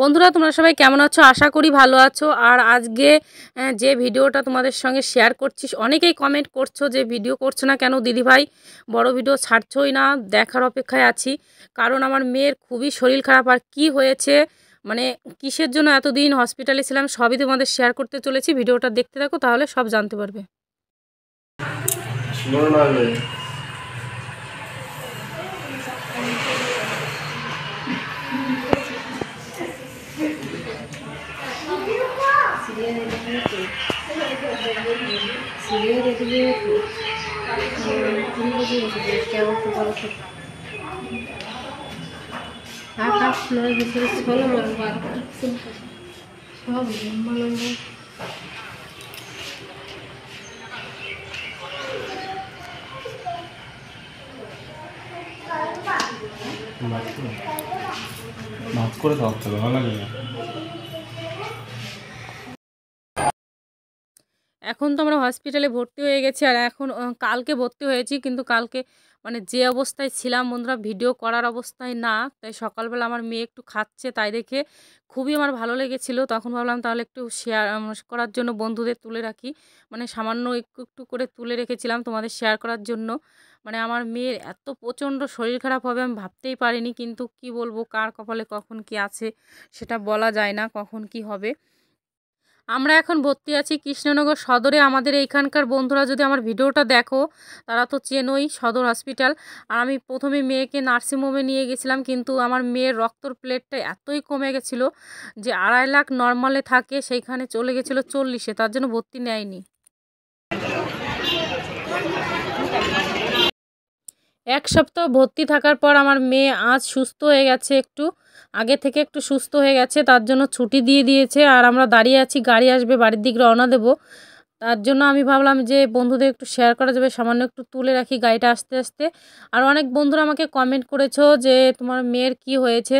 বন্ধুরা তোমরা সবাই কেমন আছো আশা করি ভালো আছো আর আজকে যে ভিডিওটা তোমাদের সঙ্গে শেয়ার করছিস অনেকেই কমেন্ট করছো যে ভিডিও করছো না কেন দিদিভাই বড় ভিডিও ছাড়ছই না দেখার অপেক্ষায় আছি কারণ আমার মেয়ের খুবই শরীর খারাপ আর কি হয়েছে মানে কিসের জন্য এতদিন হসপিটালে ছিলাম সবই তোমাদের শেয়ার করতে চলেছি ভিডিওটা দেখতে থাকো তাহলে সব জানতে পারবে söyleyebiliyor ki. Söyleyebiliyor ki. Bunu biliyor ki. Cevap olarak. ఆకాశంలో విసిరిస్తున్న మరి వారు మాకు కూడా తాగుతుంది అలాగే এখন তো আমরা হসপিটালে ভর্তি হয়ে গেছি আর এখন কালকে ভর্তি হয়েছি কিন্তু কালকে মানে যে অবস্থায় ছিলাম বন্ধুরা ভিডিও করার অবস্থায় না তাই সকালবেলা আমার মেয়ে একটু খাচ্ছে তাই দেখে খুবই আমার ভালো লেগেছিল তখন ভাবলাম তাহলে একটু শেয়ার করার জন্য বন্ধুদের তুলে রাখি মানে সামান্য একটু একটু করে তুলে রেখেছিলাম তোমাদের শেয়ার করার জন্য মানে আমার মেয়ের এত প্রচণ্ড শরীর খারাপ হবে আমি ভাবতেই পারিনি কিন্তু কি বলবো কার কপালে কখন কি আছে সেটা বলা যায় না কখন কি হবে আমরা এখন ভর্তি আছি কৃষ্ণনগর সদরে আমাদের এইখানকার বন্ধুরা যদি আমার ভিডিওটা দেখো তারা তো চেনই সদর হসপিটাল আর আমি প্রথমে মেয়েকে নার্সিংহোমে নিয়ে গেছিলাম কিন্তু আমার মেয়ের রক্তর প্লেটটা এতই কমে গেছিলো যে আড়াই লাখ নর্মালে থাকে সেইখানে চলে গেছিলো চল্লিশে তার জন্য ভর্তি নেয়নি এক সপ্তাহ ভর্তি থাকার পর আমার মেয়ে আজ সুস্থ হয়ে গেছে একটু আগে থেকে একটু সুস্থ হয়ে গেছে তার জন্য ছুটি দিয়ে দিয়েছে আর আমরা দাঁড়িয়ে আছি গাড়ি আসবে বাড়ির দিক রওনা দেবো তার জন্য আমি ভাবলাম যে বন্ধুদের একটু শেয়ার করা যাবে সামান্য একটু তুলে রাখি গাড়িটা আস্তে আস্তে আর অনেক বন্ধুরা আমাকে কমেন্ট করেছো যে তোমার মেয়ের কি হয়েছে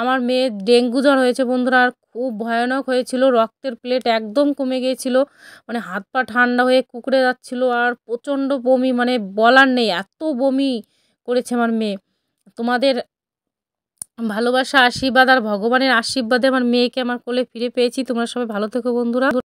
আমার মেয়ের ডেঙ্গু জ্বর হয়েছে বন্ধুরা আর খুব ভয়ানক হয়েছিল রক্তের প্লেট একদম কমে গিয়েছিল মানে হাত পা ঠান্ডা হয়ে কুকড়ে যাচ্ছিল আর প্রচণ্ড বমি মানে বলার নেই এত বমি করেছে আমার মেয়ে তোমাদের ভালোবাসা আশীর্বাদ আর ভগবানের আশীর্বাদে আমার মেয়েকে আমার কোলে ফিরে পেয়েছি তোমরা সবাই ভালো থেকো বন্ধুরা